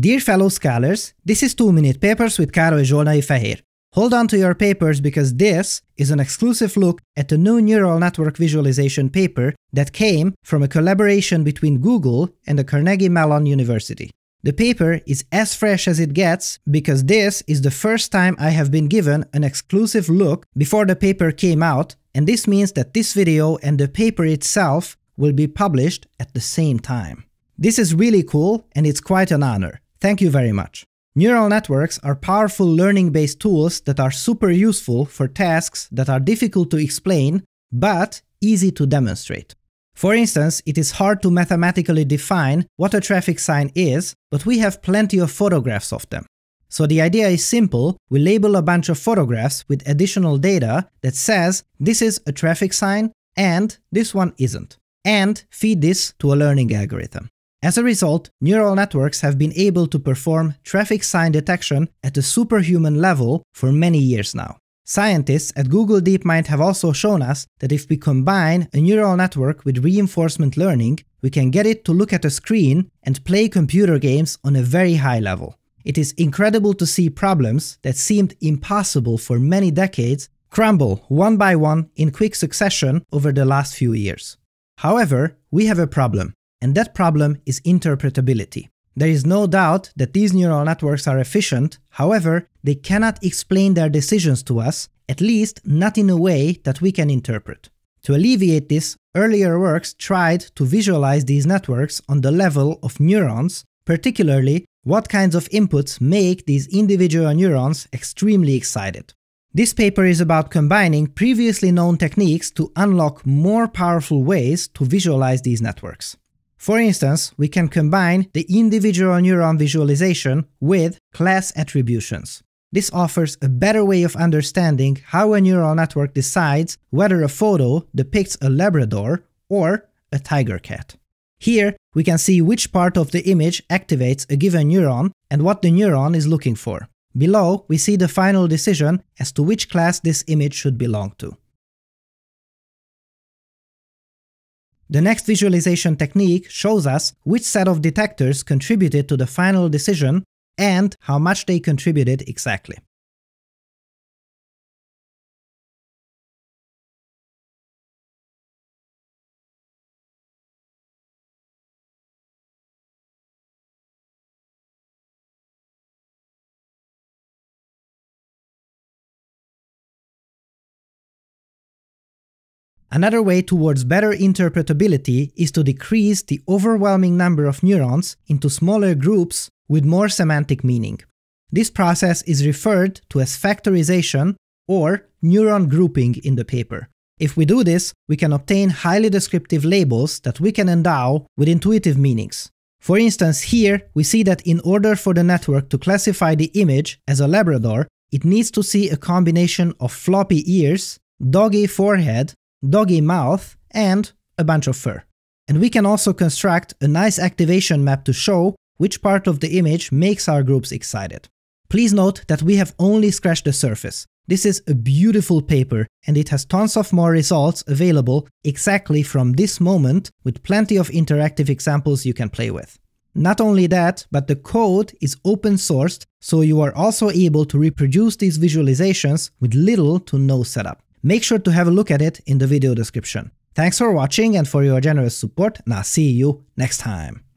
Dear fellow scholars, this is 2 Minute Papers with Károly Zsolnai Fehér. Hold on to your papers because this is an exclusive look at a new neural network visualization paper that came from a collaboration between Google and the Carnegie Mellon University. The paper is as fresh as it gets because this is the first time I have been given an exclusive look before the paper came out and this means that this video and the paper itself will be published at the same time. This is really cool and it's quite an honor. Thank you very much. Neural networks are powerful learning-based tools that are super useful for tasks that are difficult to explain, but easy to demonstrate. For instance, it is hard to mathematically define what a traffic sign is, but we have plenty of photographs of them. So the idea is simple, we label a bunch of photographs with additional data that says this is a traffic sign and this one isn't, and feed this to a learning algorithm. As a result, neural networks have been able to perform traffic sign detection at a superhuman level for many years now. Scientists at Google DeepMind have also shown us that if we combine a neural network with reinforcement learning, we can get it to look at a screen and play computer games on a very high level. It is incredible to see problems that seemed impossible for many decades crumble one by one in quick succession over the last few years. However, we have a problem and that problem is interpretability. There is no doubt that these neural networks are efficient, however, they cannot explain their decisions to us, at least not in a way that we can interpret. To alleviate this, earlier works tried to visualize these networks on the level of neurons, particularly what kinds of inputs make these individual neurons extremely excited. This paper is about combining previously known techniques to unlock more powerful ways to visualize these networks. For instance, we can combine the individual neuron visualization with class attributions. This offers a better way of understanding how a neural network decides whether a photo depicts a Labrador or a tiger cat. Here, we can see which part of the image activates a given neuron and what the neuron is looking for. Below, we see the final decision as to which class this image should belong to. The next visualization technique shows us which set of detectors contributed to the final decision and how much they contributed exactly. Another way towards better interpretability is to decrease the overwhelming number of neurons into smaller groups with more semantic meaning. This process is referred to as factorization or neuron grouping in the paper. If we do this, we can obtain highly descriptive labels that we can endow with intuitive meanings. For instance, here we see that in order for the network to classify the image as a Labrador, it needs to see a combination of floppy ears, doggy forehead, doggy mouth, and a bunch of fur. And we can also construct a nice activation map to show which part of the image makes our groups excited. Please note that we have only scratched the surface. This is a beautiful paper and it has tons of more results available exactly from this moment with plenty of interactive examples you can play with. Not only that, but the code is open sourced so you are also able to reproduce these visualizations with little to no setup. Make sure to have a look at it in the video description. Thanks for watching and for your generous support and I'll see you next time.